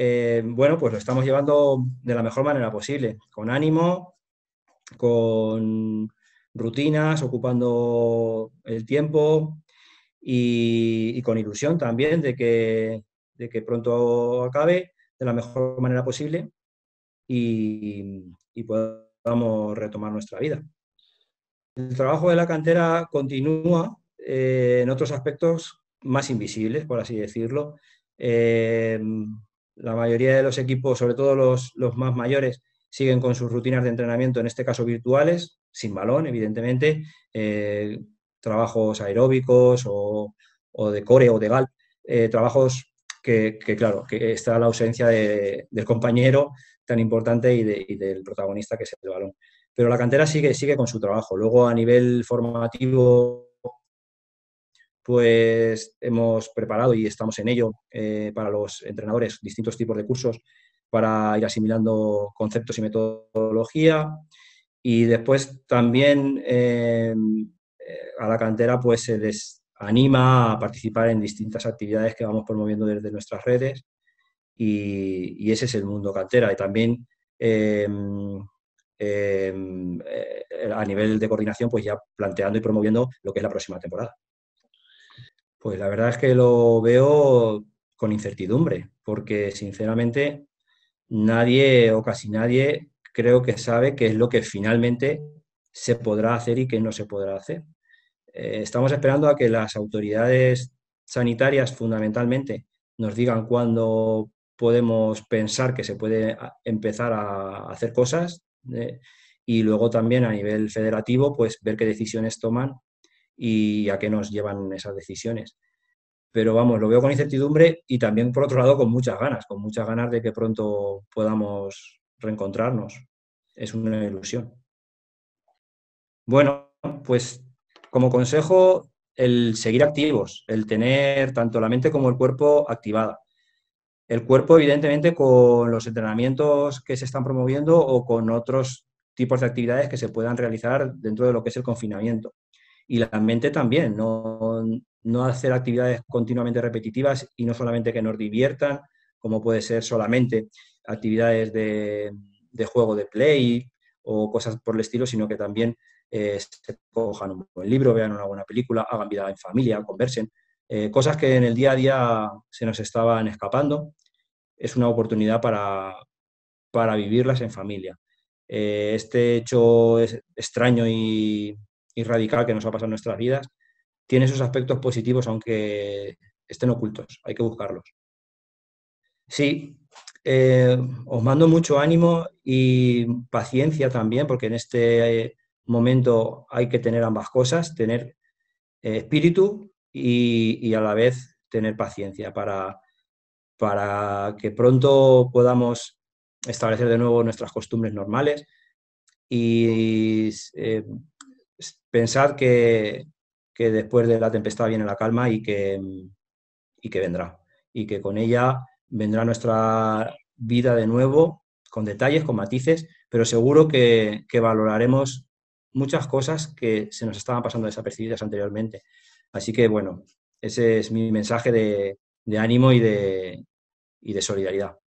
Eh, bueno, pues lo estamos llevando de la mejor manera posible, con ánimo, con rutinas, ocupando el tiempo y, con ilusión también de que, de que pronto acabe de la mejor manera posible y, podamos retomar nuestra vida. El trabajo de la cantera continúa eh, en otros aspectos más invisibles, por así decirlo. Eh, la mayoría de los equipos, sobre todo los, los más mayores, siguen con sus rutinas de entrenamiento, en este caso virtuales, sin balón, evidentemente, eh, trabajos aeróbicos o, de core o de gal, eh, trabajos que, claro, que está la ausencia del compañero tan importante y, y, del protagonista que es el balón. Pero la cantera sigue, sigue con su trabajo. Luego, a nivel formativo pues hemos preparado y estamos en ello eh, para los entrenadores distintos tipos de cursos para ir asimilando conceptos y metodología. Y después también eh, eh, a la cantera pues se les anima a participar en distintas actividades que vamos promoviendo desde nuestras redes y, ese es el mundo cantera. Y también em, em, a nivel de coordinación pues ya planteando y promoviendo lo que es la próxima temporada. Pues la verdad es que lo veo con incertidumbre, porque sinceramente nadie o casi nadie creo que sabe qué es lo que finalmente se podrá hacer y qué no se podrá hacer. Eh, estamos esperando a que las autoridades sanitarias fundamentalmente nos digan cuándo podemos pensar que se puede ah, empezar a hacer cosas eh, y luego también a nivel federativo pues ver qué decisiones toman y a qué nos llevan esas decisiones. Pero vamos, lo veo con incertidumbre y también, por otro lado, con muchas ganas, con muchas ganas de que pronto podamos reencontrarnos. Es una ilusión. Bueno, pues como consejo, el seguir activos, el tener tanto la mente como el cuerpo activada. El cuerpo, evidentemente, con los entrenamientos que se están promoviendo o con otros tipos de actividades que se puedan realizar dentro de lo que es el confinamiento y la mente también, no, no hacer actividades continuamente repetitivas y no solamente que nos diviertan, como puede ser solamente actividades de, juego de play o cosas por el estilo, sino que también eh, se cojan un buen libro, vean una buena película, hagan vida en familia, conversen, eh, cosas que en el día a día se nos estaban escapando. Es una oportunidad para, vivirlas en familia. Eh, este hecho es extraño y, radical que nos ha pasado en nuestras vidas, tiene esos aspectos positivos, aunque estén ocultos, hay que buscarlos. Sí, eh, os mando mucho ánimo y paciencia también, porque en este eh, momento hay que tener ambas cosas, tener eh, espíritu y, a la vez tener paciencia para, para que pronto podamos establecer de nuevo nuestras costumbres normales y pensad que, después de la tempestad viene la calma y que, y que vendrá. Y que con ella vendrá nuestra vida de nuevo, con detalles, con matices, pero seguro que, valoraremos muchas cosas que se nos estaban pasando desapercibidas anteriormente. Así que bueno, ese es mi mensaje de, de ánimo y de, y de solidaridad.